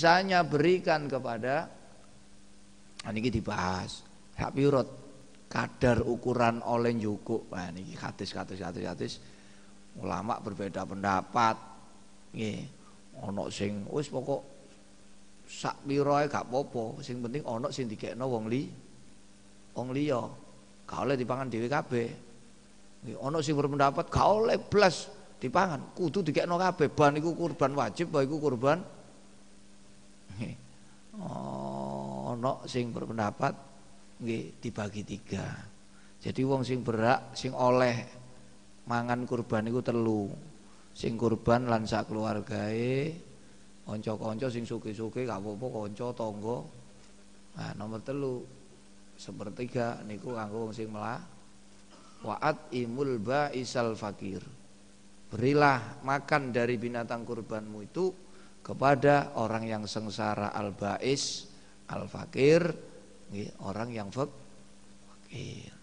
sisanya berikan kepada nah, ini dibahas hak pirot kadar ukuran oleh cukup nah, ini katis katis katis katis ulama berbeda pendapat nih onok sing wis pokok sak biroy gak popo sing penting onok sing dikekno wong li wong kau le di dipangan dhewe kabeh nggih onok sing berpendapat gak oleh blas dipangan kudu dikekno kabeh ban iku kurban wajib ba iku kurban Oh, ono sing berpendapat nggih dibagi tiga. Jadi wong sing berak, sing oleh mangan kurban itu telu. Sing kurban lansa keluarga keluargae, onco sing suke-suke, gak apa-apa tonggo. Nah, nomor telu sepertiga niku kanggo wong sing melah. Wa'at imul isal fakir. Berilah makan dari binatang kurbanmu itu kepada orang yang sengsara al-bais, al-fakir, orang yang fakir.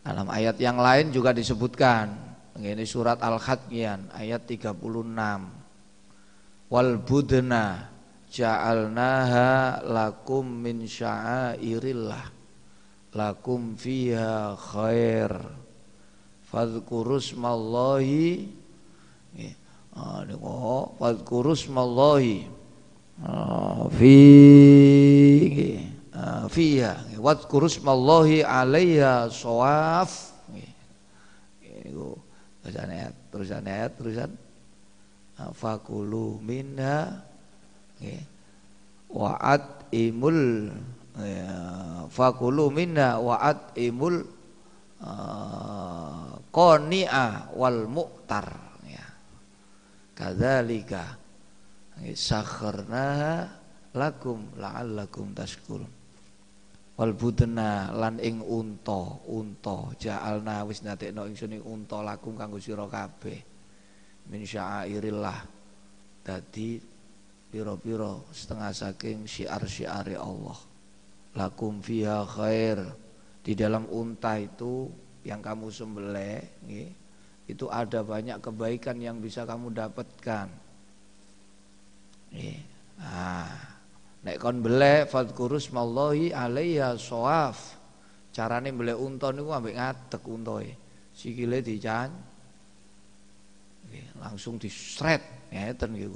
Dalam ayat yang lain juga disebutkan ini surat Al-Hadyan ayat 36. Wal budna ja'alnaha lakum min sya'airillah lakum fiha khair fadhkurusmallahi niku kurus malohi ah, fi ah, fiha ya, wadhkuru smallahi alaiha shawaf niku terusan ayat terusan ayat terusan ah, fakulu minha wa'at imul fakulu minha wa'at imul koni'ah wal mu'tar kadzalika sakharnaha lakum la'allakum tashkurun wal budna lan ing unta unta ja'alna wis natekno ingsun ing unta lakum kanggo sira kabeh min sya'airillah dadi piro pira setengah saking syiar-syiare Allah lakum fiha khair di dalam unta itu yang kamu sembelih nggih itu ada banyak kebaikan yang bisa kamu dapatkan. Eh, ah. nek kon bele fadkurus mallahi alaiya soaf. Carane belek unta niku ambek ngatek untoe. Sikile dican. Eh, langsung disret ngeten nggih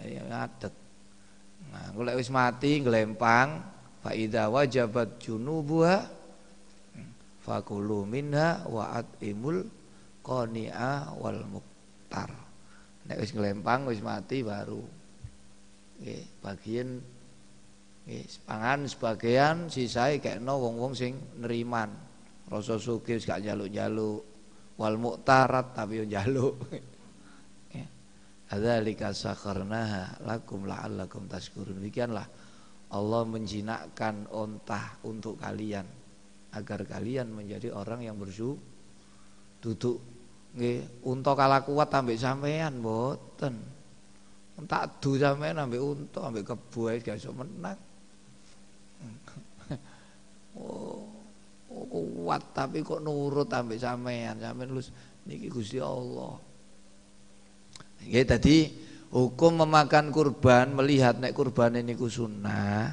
eh, Ya Ngatek. Nah, kula wis mati nglempang fa idza wajabat junubuha hmm, fakulu minha wa atimul konia wal muktar nek wis nglempang wis mati baru nggih bagian nggih pangan sebagian sisae kekno wong-wong sing neriman rasa sugih gak njaluk-njaluk wal muktarat tapi yo njaluk Adzalika sakharnaha lakum la'allakum tashkurun. Demikianlah Allah menjinakkan ontah untuk kalian agar kalian menjadi orang yang bersyukur duduk untuk unta kalah kuat ambek sampean boten Tak du sampean ambek unta, ambek kebo ae gak iso menang. Oh, oh, kuat tapi kok nurut ambek sampean, sampean lus niki Gusti Allah. Nggih, tadi hukum memakan kurban, melihat nek kurban ini sunnah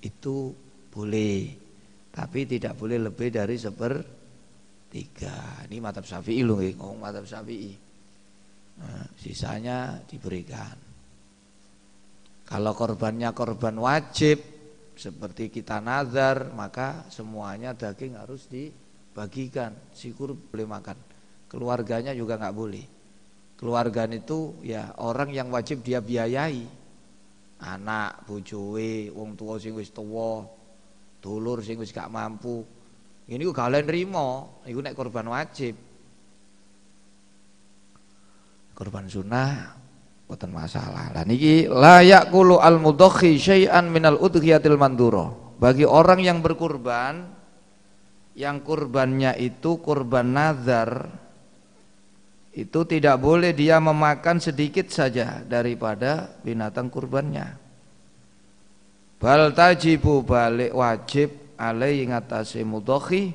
itu boleh. Tapi tidak boleh lebih dari seper tiga ini madhab syafi'i loh ngomong madhab syafi'i nah, sisanya diberikan kalau korbannya korban wajib seperti kita nazar maka semuanya daging harus dibagikan syukur boleh makan keluarganya juga nggak boleh keluarga itu ya orang yang wajib dia biayai anak bujui wong tua sing wis tua dulur sing wis gak mampu ini gue galen rimo, gue naik korban wajib. Korban sunnah, bukan masalah. Lah niki layak kulu al mudokhi syai'an al udhiyatil manduro. Bagi orang yang berkurban, yang kurbannya itu kurban nazar, itu tidak boleh dia memakan sedikit saja daripada binatang kurbannya. Bal tajibu balik wajib alai ngatasi mudokhi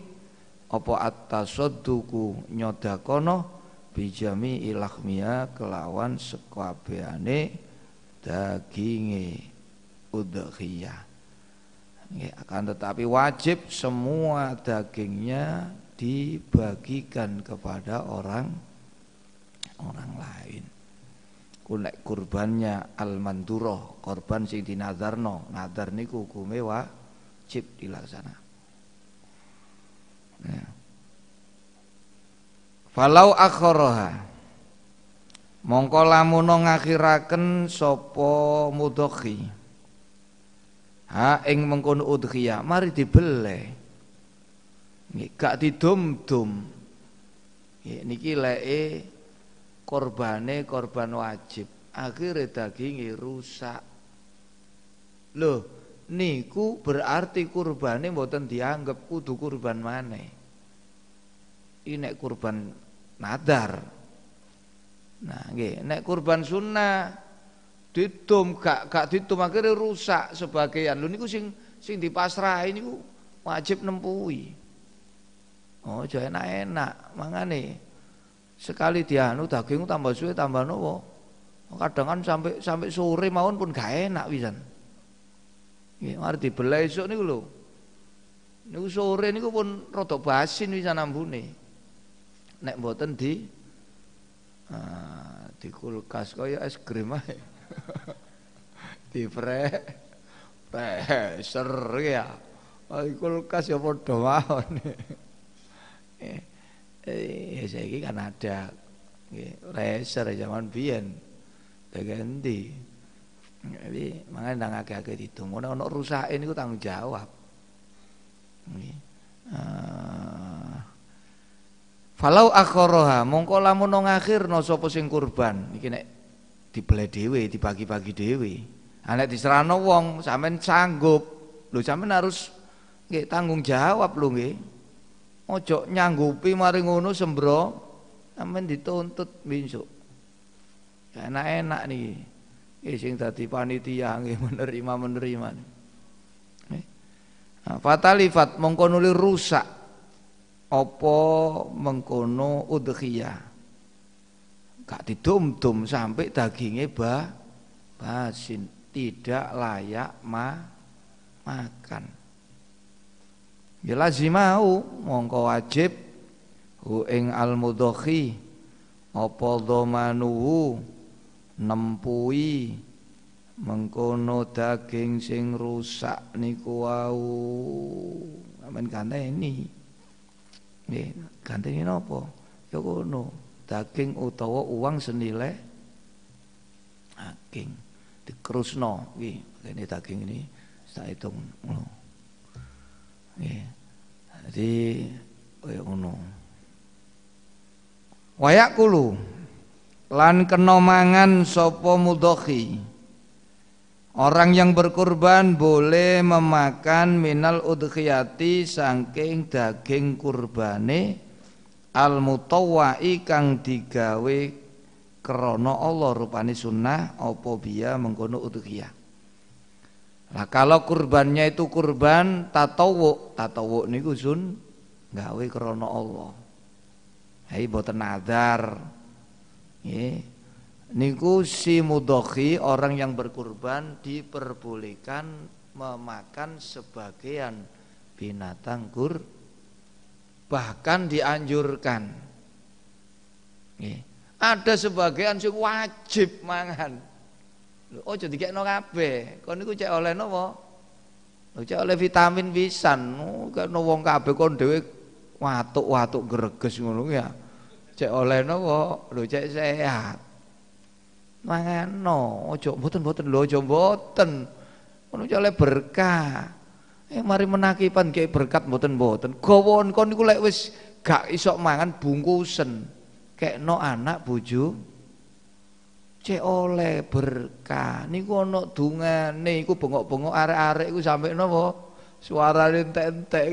apa at-tasadduqu nyodakono bijami ilahmiya kelawan sekwabeane daginge udokhiya ya, akan tetapi wajib semua dagingnya dibagikan kepada orang orang lain kunek kurbannya al manduroh korban sing dinadarno nadar niku hukume wajib dilaksanakan. Ya. Falau akhoroha Mongko lamuno ngakhiraken sopo mudhoki. Ha ing mengkono udhiya mari dibele Nggih gak didum-dum. Nggih niki leke korbane korban wajib. Akhire daginge rusak. Loh, niku berarti kurban kurbane mboten dianggap kudu kurban mana? Ini nek kurban nadar. Nah, nggih, nek kurban sunnah ditum gak gak ditum akhirnya rusak sebagian. Lho niku sing sing ini ku wajib nempuhi. Oh, jadi enak-enak nih? Sekali dia dianu daging tambah suwe tambah nopo. Kadang kan sampai sampai sore maupun pun gak enak wisan. Nggih, mari dibelai esuk niku lho. Niku sore niku pun rada basin wis nambune. Nek mboten di ah, di kulkas kaya es krim ae. di pre preser ya. kulkas ya padha mawon. Eh, eh saiki kan ada nggih, preser zaman biyen. Ganti. Jadi makanya ndang agak-agak ditung. Ono nah, ono rusak ini ku tanggung jawab. Nggih. Uh, falau akhoroha mongko lamun nang akhirna sapa sing kurban iki nek dibeleh dhewe dibagi-bagi dhewe. di ah, diserano wong sampean sanggup. Lho sampean harus nggih tanggung jawab lho nggih. Ojo nyanggupi mari ngono sembro sampean dituntut besok. Enak-enak nih nggih eh, sing dadi panitia nggih menerima-menerima. Eh, nah, fatalifat nuli rusak apa mengkono udhiyah. Gak didum-dum sampai dagingnya bah basin tidak layak ma makan. Ya mau mongko wajib hu ing al mudhahi apa dhamanuhu nempui mengkono daging sing rusak niku wau amen ini nggih ganteni napa ya kono daging utawa uang senilai daging dikrusno nggih ini daging ini tak hitung ngono nggih jadi kaya ngono wayak kulu lan kenomangan sopo sapa Orang yang berkurban boleh memakan minal udhiyati sangking daging kurbane al mutawai kang digawe krono Allah rupani sunnah opo biya mengkono udhiyah. nah kalau kurbannya itu kurban tatawu, tatawu niku sun gawe krono Allah. Hai boten nadar. Niku si mudokhi orang yang berkurban diperbolehkan memakan sebagian binatang kur bahkan dianjurkan. Ada sebagian sing wajib mangan. oh jadi kayak no kabeh. kau niku cek oleh napa? Lho cek oleh vitamin pisan. no wong kabeh kon dewe watuk-watuk greges ngono ya cek oleh nopo lho cek sehat no ojo mboten mboten lo ojo mboten ngono oleh berkah eh mari menakipan kayak berkat mboten mboten gowon kon niku lek wis gak isok mangan bungkusen kayak no anak buju cek oleh berkah niku ana dungane niku bengok-bengok arek-arek sampai nopo napa suarane entek-entek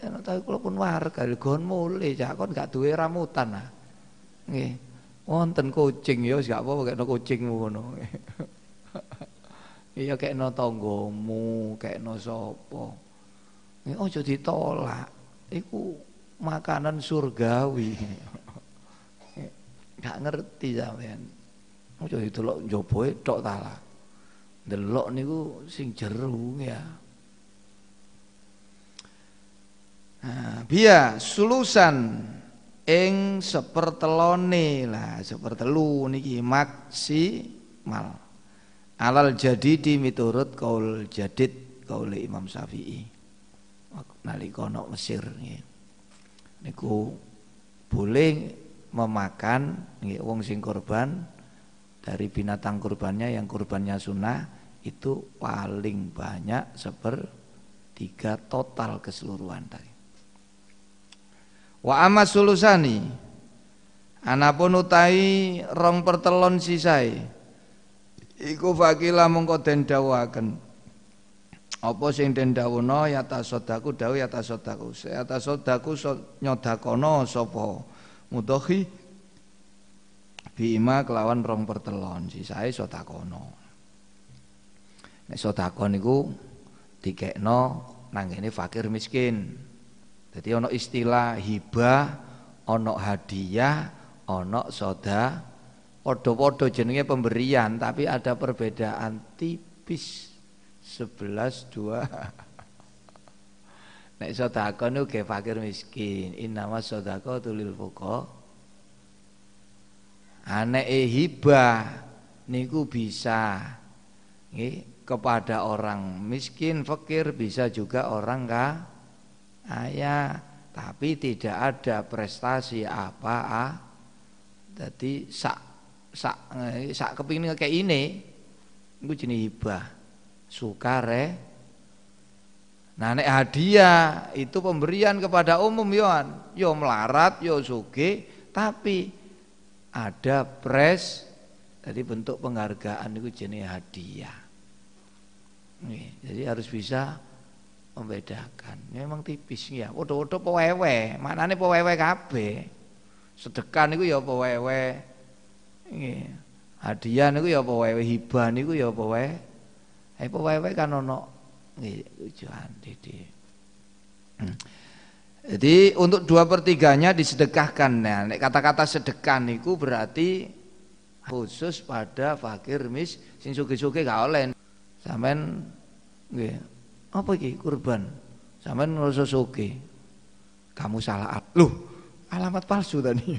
Nek tak pun warga gon mule cak kon gak duwe ramutan ah. Nggih. Wonten kucing ya gak apa-apa kekno kucingmu ngono. Iya kayak no sopo, nih oh jadi tolak, Iku makanan surgawi. gak ngerti sampean. Aja ditolak njoboe tok ta Delok niku sing jero ya. Bia nah, biya sulusan ing sepertelone lah sepertelu niki maksimal alal jadi di miturut kaul jadid kaul Imam Syafi'i nali kono Mesir niku boleh memakan nih wong sing korban dari binatang kurbannya yang kurbannya sunnah itu paling banyak tiga total keseluruhan tadi Wa amma sulusani anapun utai rong pertelon sisai iku fakila mengko den dawuhaken apa sing den dawuhna yata sodaku dawu yata sodaku yata sodaku so, nyodakono sapa mudhohi bima kelawan rong pertelon sisai sodakono nek sodakon niku dikekno nang kene fakir miskin jadi ono istilah hibah, ono hadiah, ono soda. Podo-podo jenenge pemberian tapi ada perbedaan tipis. sebelas dua. Nek sodako nu ke fakir miskin. Innama sodako tulil foko. Anek e hibah niku bisa. Nggih, kepada orang miskin, fakir bisa juga orang kah ayah tapi tidak ada prestasi apa ah jadi sak sak eh, sak kepingin kayak ini gue jenis hibah sukare nah nek hadiah itu pemberian kepada umum yoan yo melarat yo suge tapi ada pres jadi bentuk penghargaan itu jenis hadiah jadi harus bisa membedakan. Ya, memang tipis ya. Wodo-wodo pewewe, nih pewewe kabeh. Sedekah niku ya pewewe. Nggih. Hadiah niku ya pewewe, hibah niku ya pewewe. Eh pewewe kan ono nggih tujuan dede. Hmm. Jadi untuk dua pertiganya disedekahkan ya. Nah, kata-kata sedekah niku berarti khusus pada fakir mis sing suge-suge gak oleh. Sampean nggih apa iki kurban sampean ngerasa soke kamu salah alat loh alamat palsu tadi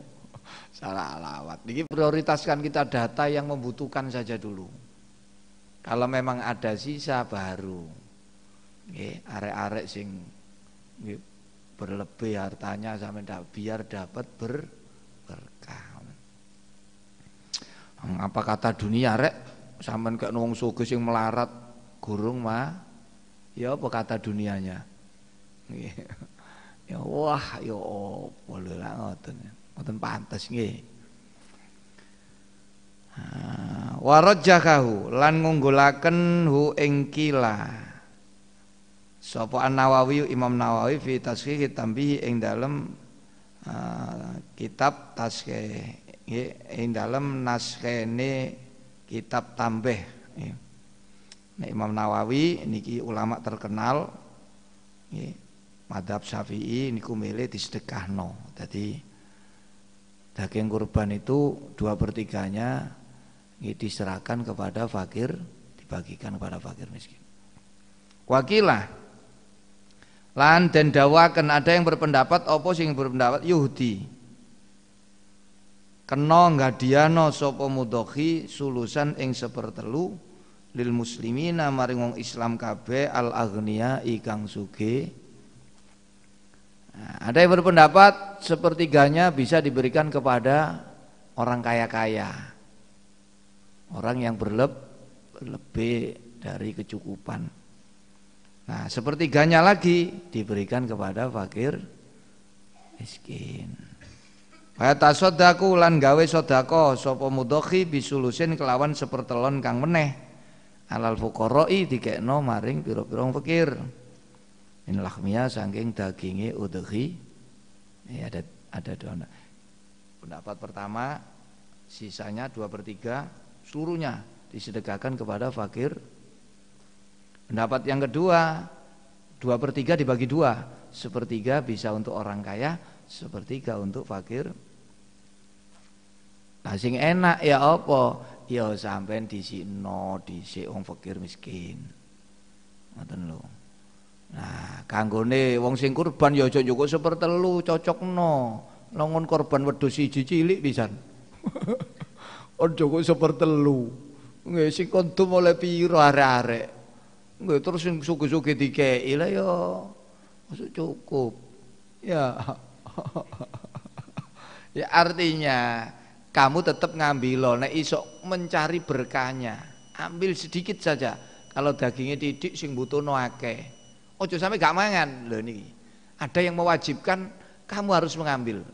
salah alamat ini prioritaskan kita data yang membutuhkan saja dulu kalau memang ada sisa baru ya arek-arek sing ini berlebih hartanya sampai ndak biar dapat ber berkah apa kata dunia rek sampean ke nongso sugih melarat gurung mah ya apa kata dunianya ya wah ya apa lho lah ngoten ngoten pantes nggih ah, warajjahu lan ngunggulaken hu ing kila sapa an-Nawawi Imam Nawawi fi tashkih tambih ing dalem uh, kitab tashkih ing dalem naskene kitab tambih nggih Nah, Imam Nawawi niki ulama terkenal nggih madhab Syafi'i niku milih disedekahno. Jadi daging kurban itu dua pertiganya nggih diserahkan kepada fakir, dibagikan kepada fakir miskin. Wakilah Lan dan dawakan ada yang berpendapat opo sing berpendapat yuhdi Kena ngadiano sapa mudhohi sulusan ing sepertelu lil muslimina maring wong Islam kabeh al aghnia ikang suge Nah, ada yang berpendapat sepertiganya bisa diberikan kepada orang kaya-kaya. Orang yang berleb, berlebih dari kecukupan. Nah, sepertiganya lagi diberikan kepada fakir miskin. Wa tasaddaqu lan gawe sodako sapa bisulusin kelawan sepertelon kang meneh alal fukoroi dikekno maring piro-piro fakir min lahmiya saking daginge udhi ya ada ada dua nah, pendapat pertama sisanya dua per tiga seluruhnya disedekahkan kepada fakir pendapat yang kedua dua per tiga dibagi dua sepertiga bisa untuk orang kaya sepertiga untuk fakir Nah sing enak ya apa? ya sampean no dhisik wong fakir miskin. Ngoten lho. Nah, kanggone wong sing kurban ya aja cukup sepertelu no, Longon korban wedhus siji cilik pisan. Aja kok sepertelu. Nggih sing kondom oleh pira arek-arek. Nggih terus sing suge-suge dikeki lah ya masuk cukup. Ya. ya artinya kamu tetap ngambil loh nek isok mencari berkahnya ambil sedikit saja kalau dagingnya didik sing butuh noake ojo sampai gak mangan loh ini ada yang mewajibkan kamu harus mengambil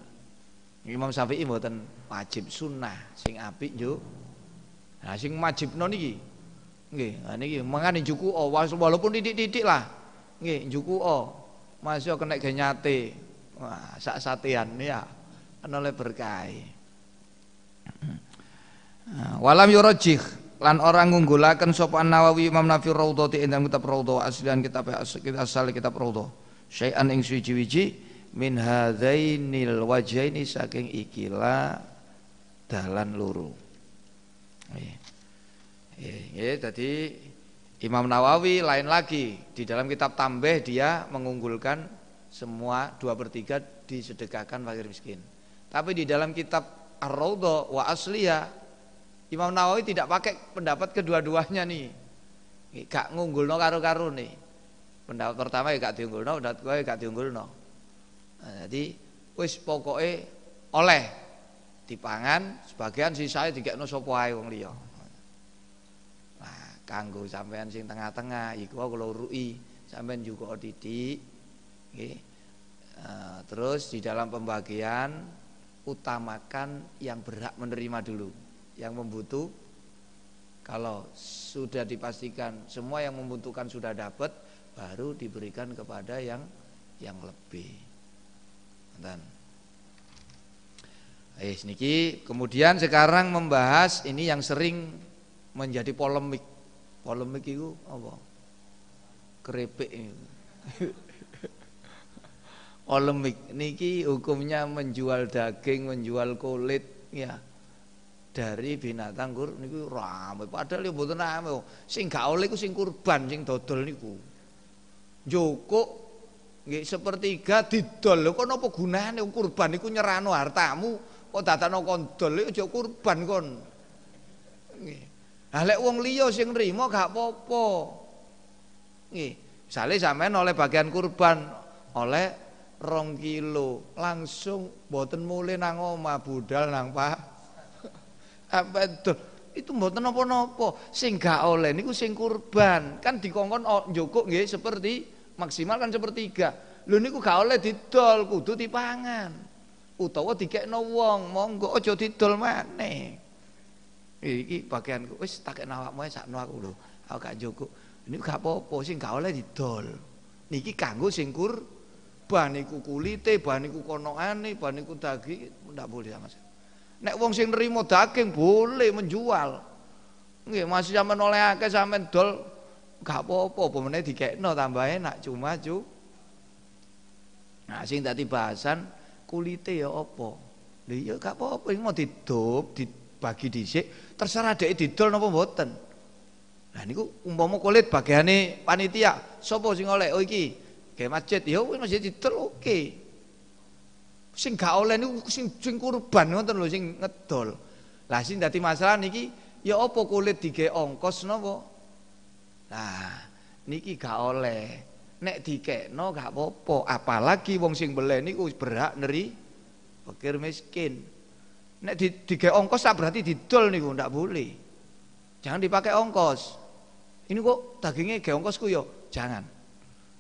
Imam Syafi'i mboten wajib sunnah sing apik yo nah sing wajib wajibno niki nggih nah niki mangane juku o walaupun titik-titik lah nggih juku o masih kena genyate wah sak satean ya ana le berkahi Ah, walam yurajih lan orang ngunggulaken sapa Nawawi Imam Nafi Raudhah ing dalam kitab Raudhah aslian kitab asal kitab Raudhah. Syai'an ing suci-wiji min hadzainil wajhaini saking ikila dalan loro. Ya, tadi iya, iya, Imam Nawawi lain lagi di dalam kitab Tambeh dia mengunggulkan semua dua per tiga disedekahkan fakir miskin. Tapi di dalam kitab ar-raudha wa asliya. Imam Nawawi tidak pakai pendapat kedua-duanya nih. Gak ngunggulno karo-karo nih. Pendapat pertama ya gak diunggulno, pendapat kedua ya gak diunggulno. Nah, jadi wis pokoknya oleh dipangan sebagian sisae tidak nusa ae wong liya. Nah, kanggo sampean sing tengah-tengah iku kula Rui sampean juga didik nggih. Okay. Uh, eh, terus di dalam pembagian utamakan yang berhak menerima dulu yang membutuh kalau sudah dipastikan semua yang membutuhkan sudah dapat baru diberikan kepada yang yang lebih dan eh niki kemudian sekarang membahas ini yang sering menjadi polemik polemik itu apa keripik mik niki hukumnya menjual daging menjual kulit ya dari binatang kur niku rame padahal ya mboten rame sing gak oleh ku sing kurban sing dodol niku joko nggih sepertiga didol lho kok napa gunane kurban niku nyerano hartamu kok dadakno kon dol aja kurban kon nggih ha lek wong liya sing nrimo gak apa-apa nggih sale sampean oleh bagian kurban oleh rong kilo langsung boten mulai nang oma budal nang pak apa itu itu boten nopo-nopo sing gak oleh niku sing kurban kan dikongkon oh, joko nggih seperti maksimal kan sepertiga lu niku gak oleh didol kudu dipangan utawa dikekno wong monggo aja didol maneh iki pakaianku wis takekno awakmu sakno aku lho aku gak joko niku gak apa-apa sing gak oleh didol niki kanggo sing kurban Ban kulite, ban iku konokane, ban daging, ndak boleh sama sekali. Nek wong sing nerima daging boleh menjual. Nggih, masih zaman oleh akeh sampean dol gak apa-apa, apa meneh dikekno tambah enak cuma cu. Nah, sing tadi bahasan kulite ya apa? Lho ya gak apa-apa, mau didop, dibagi dhisik, terserah dhek didol napa mboten. Lah niku umpama kulit bagane panitia, sapa sing oleh oh iki ke masjid ya wis masjid diteluke. Sing gak oleh niku sing sing kurban ngoten lho sing ngedol. Lah sing dadi masalah niki ya apa kulit dige ongkos napa? Nah, niki gak oleh. Nek dikekno gak apa-apa, apalagi wong sing beleh niku berhak neri pikir miskin. Nek di, dige ongkos tak berarti didol niku ndak boleh. Jangan dipakai ongkos. Ini kok dagingnya ge ongkosku yo, ya? jangan.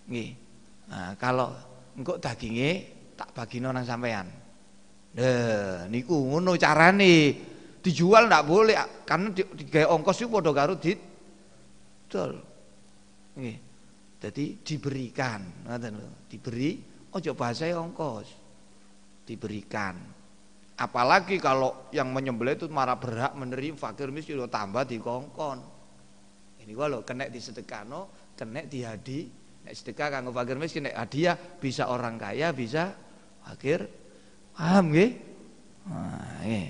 Nggih. Nah, kalau engkau dagingnya tak bagi orang sampean. Nah, niku ngono carane dijual ndak boleh karena gaya ongkos itu bodoh tol, dit. Betul. Nih, Jadi diberikan, ngatain diberi. Oh, coba saya ongkos. Diberikan. Apalagi kalau yang menyembelih itu marah berhak menerima fakir miskin tambah di kongkon, Ini kalau kena sedekano, kena hadi. Nek sedekah kanggo fakir miskin, nek hadiah bisa orang kaya, bisa fakir. Paham nggih? Nah, nggih.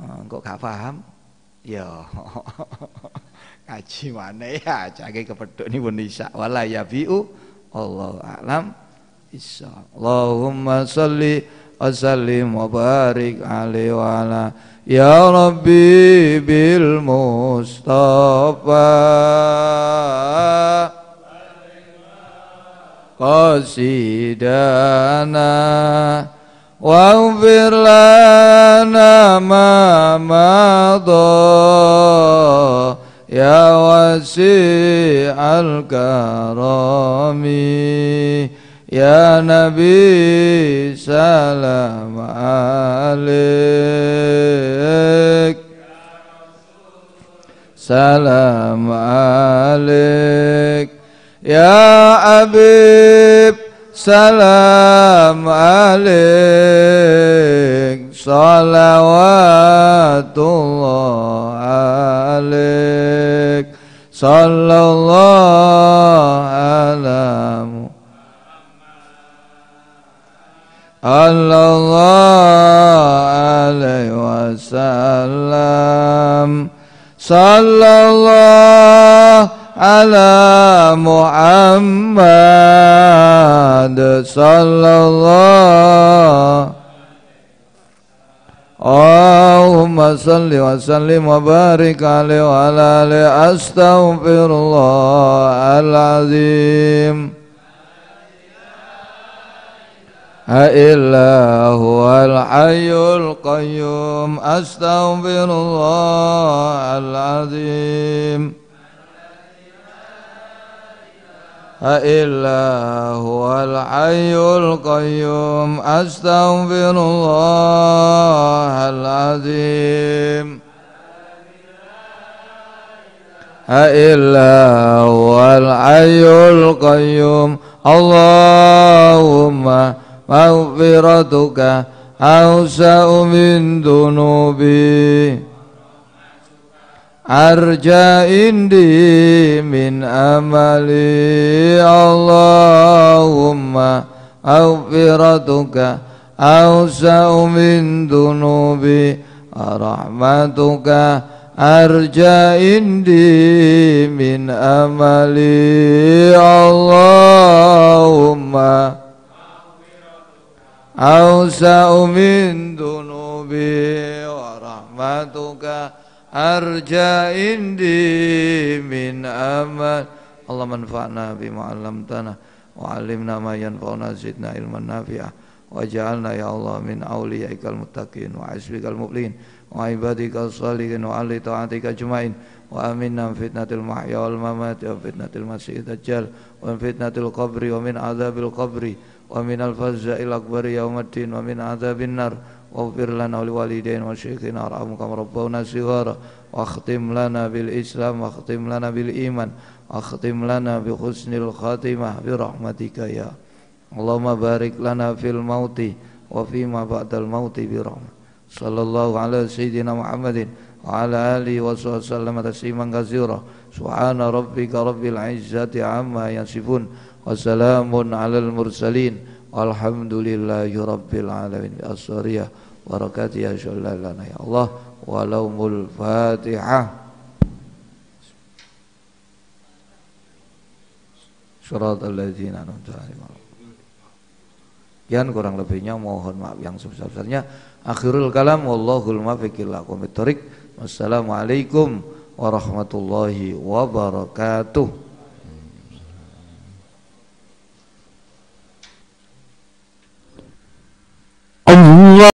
Oh, kok gak paham? Ya. Kaji mana ya? Cake kepethuk pun isa wala ya biu. Allah alam. Isa. Allahumma sholli wa sallim wa barik alaihi wa ala ya rabbi bil mustafa قصيدانا واغفر لنا ما مضى يا وسيع الكرم يا نبي سلام عليك سلام عليك يا أبيب سلام عليك صلوات الله عليك صلى الله على الله عليه وسلم صلى الله على محمد صلى الله اللهم صل وسلم وبارك عليه وعلى اله استغفر الله العظيم إلا هو الحي القيوم أستغفر الله العظيم إلا هو الحي القيوم أستغفر الله العظيم إلا هو الحي القيوم اللهم مغفرتك أوسع من ذنوبي Arja indi min amali Allahumma Awfiratuka Awsa'u min dunubi Rahmatuka Arja indi min amali Allahumma Awsa'u min dunubi Rahmatuka arja indi min amal Allah manfa'na bima 'allamtana wa 'allimna ma yanfa'una zidna ilman nafi'ah wa ja'alna ya Allah min awliyaikal muttaqin wa asbikal muflihin wa ibadikal salihin wa ahli ta'atika jumain wa aminna fitnatil mahya wal mamati wa fitnatil masih dajjal wa fitnatil qabri wa min azabil qabri wa min al fazza'il akbari yaumaddin wa min nar واغفر لنا ولوالدينا وشيخنا وارحمهم ربنا صغارا واختم لنا بالإسلام واختم لنا بالإيمان واختم لنا بحسن الخاتمة برحمتك يا اللهم بارك لنا في الموت وفيما بعد الموت برحمة صلى الله على سيدنا محمد وعلى آله وصحبه وسلم تسليما كثيرا سبحان ربك رب العزة عما يصفون وسلام على المرسلين Alhamdulillahirabbil alamin asriyah barakati ya shallalana ya, ya Allah walaumul fatihah Surat al-ladzina an'amta Kian kurang lebihnya mohon maaf yang sebesar-besarnya. Akhirul kalam wallahul muwaffiq ila Wassalamualaikum warahmatullahi wabarakatuh. 哎呀！